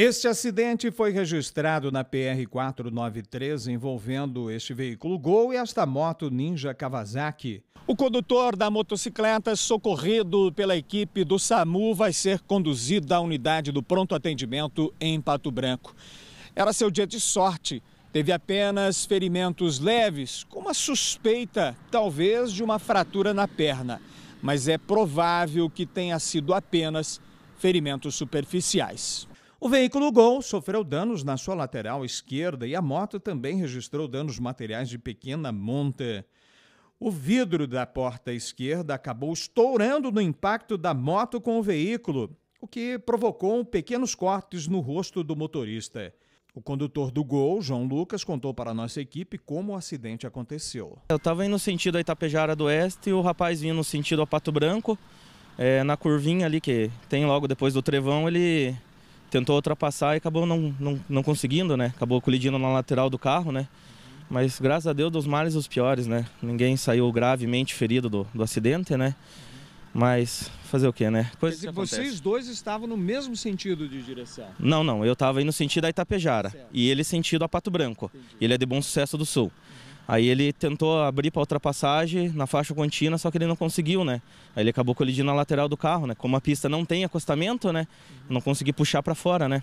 Este acidente foi registrado na PR-493 envolvendo este veículo Gol e esta moto Ninja Kawasaki. O condutor da motocicleta, socorrido pela equipe do SAMU, vai ser conduzido à unidade do pronto atendimento em Pato Branco. Era seu dia de sorte. Teve apenas ferimentos leves, com uma suspeita, talvez, de uma fratura na perna. Mas é provável que tenha sido apenas ferimentos superficiais. O veículo Gol sofreu danos na sua lateral esquerda e a moto também registrou danos materiais de pequena monta. O vidro da porta esquerda acabou estourando no impacto da moto com o veículo, o que provocou pequenos cortes no rosto do motorista. O condutor do Gol, João Lucas, contou para a nossa equipe como o acidente aconteceu. Eu estava indo no sentido a Itapejara do Oeste e o rapaz vinha no sentido a Pato Branco. É, na curvinha ali que tem logo depois do Trevão, ele tentou ultrapassar e acabou não, não, não conseguindo, né? Acabou colidindo na lateral do carro, né? Mas graças a Deus, dos males os piores, né? Ninguém saiu gravemente ferido do, do acidente, né? Mas fazer o quê, né? Coisa Quer dizer, vocês dois estavam no mesmo sentido de direção? Não, não. Eu estava indo sentido a Itapejara certo. e ele sentido a Pato Branco. Entendi. Ele é de Bom Sucesso do Sul. Uhum. Aí ele tentou abrir para ultrapassagem na faixa contínua, só que ele não conseguiu, né? Aí ele acabou colidindo na lateral do carro, né? Como a pista não tem acostamento, né? Não consegui puxar para fora, né?